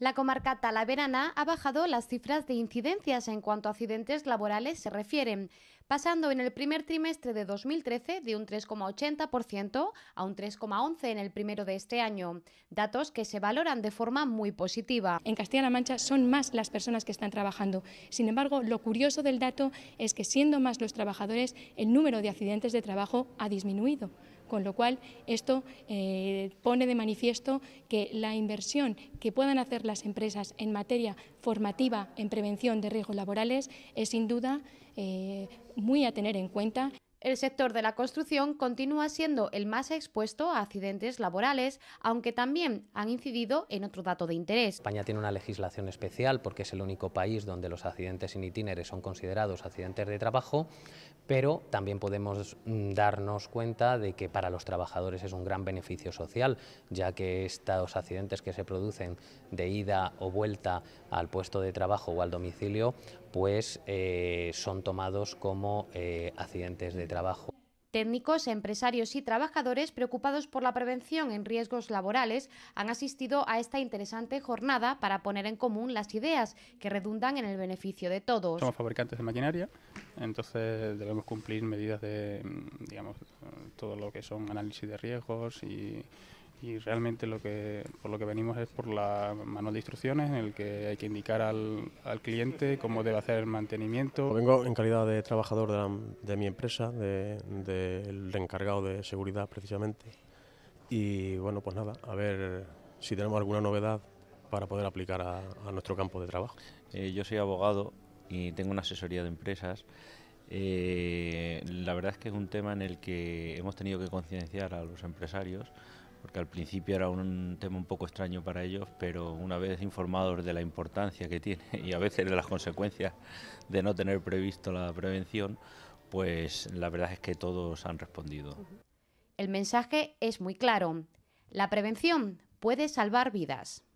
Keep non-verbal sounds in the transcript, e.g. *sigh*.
La comarca talaverana ha bajado las cifras de incidencias en cuanto a accidentes laborales se refieren, pasando en el primer trimestre de 2013 de un 3,80% a un 3,11% en el primero de este año, datos que se valoran de forma muy positiva. En Castilla-La Mancha son más las personas que están trabajando. Sin embargo, lo curioso del dato es que siendo más los trabajadores, el número de accidentes de trabajo ha disminuido. Con lo cual, esto eh, pone de manifiesto que la inversión que puedan hacer las empresas en materia formativa en prevención de riesgos laborales es sin duda eh, muy a tener en cuenta. El sector de la construcción continúa siendo el más expuesto a accidentes laborales, aunque también han incidido en otro dato de interés. España tiene una legislación especial porque es el único país donde los accidentes in itinere son considerados accidentes de trabajo pero también podemos mm, darnos cuenta de que para los trabajadores es un gran beneficio social, ya que estos accidentes que se producen de ida o vuelta al puesto de trabajo o al domicilio, pues eh, son tomados como eh, accidentes de trabajo. Técnicos, empresarios y trabajadores preocupados por la prevención en riesgos laborales han asistido a esta interesante jornada para poner en común las ideas que redundan en el beneficio de todos. Somos fabricantes de maquinaria, entonces debemos cumplir medidas de, mm, digamos, todo lo que son análisis de riesgos y y realmente lo que, por lo que venimos es por la manual de instrucciones en el que hay que indicar al, cliente cómo debe hacer el mantenimiento. Vengo en calidad de trabajador de, mi empresa, del encargado de seguridad precisamente. Y bueno, pues nada, a ver si tenemos alguna novedad para poder aplicar a, nuestro campo de trabajo. Eh, yo soy abogado y tengo una asesoría de empresas. Eh, la verdad es que es un tema en el que hemos tenido que concienciar a los empresarios porque al principio era un tema un poco extraño para ellos, pero una vez informados de la importancia que tiene *laughs* y a veces de las consecuencias de no tener previsto la prevención, pues la verdad es que todos han respondido. El mensaje es muy claro. La prevención puede salvar vidas.